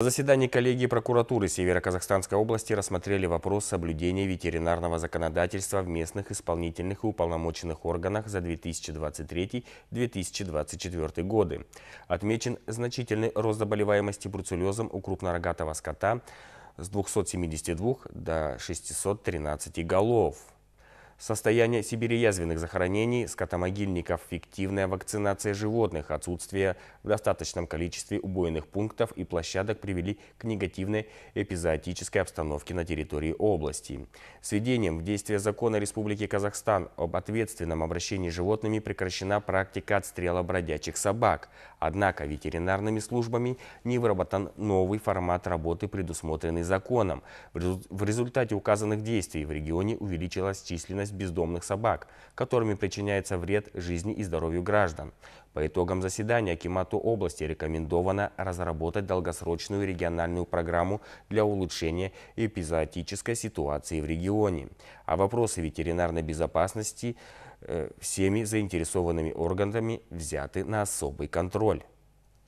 На заседании коллегии прокуратуры Северо-Казахстанской области рассмотрели вопрос соблюдения ветеринарного законодательства в местных исполнительных и уполномоченных органах за 2023-2024 годы. Отмечен значительный рост заболеваемости бруцеллезом у крупнорогатого скота с 272 до 613 голов. Состояние сибиреязвенных захоронений, скотомогильников, фиктивная вакцинация животных, отсутствие в достаточном количестве убойных пунктов и площадок привели к негативной эпизоотической обстановке на территории области. Сведением в действие закона Республики Казахстан об ответственном обращении животными прекращена практика отстрела бродячих собак. Однако ветеринарными службами не выработан новый формат работы, предусмотренный законом. В результате указанных действий в регионе увеличилась численность численность бездомных собак, которыми причиняется вред жизни и здоровью граждан. По итогам заседания Акимату области рекомендовано разработать долгосрочную региональную программу для улучшения эпизоотической ситуации в регионе. А вопросы ветеринарной безопасности э, всеми заинтересованными органами взяты на особый контроль.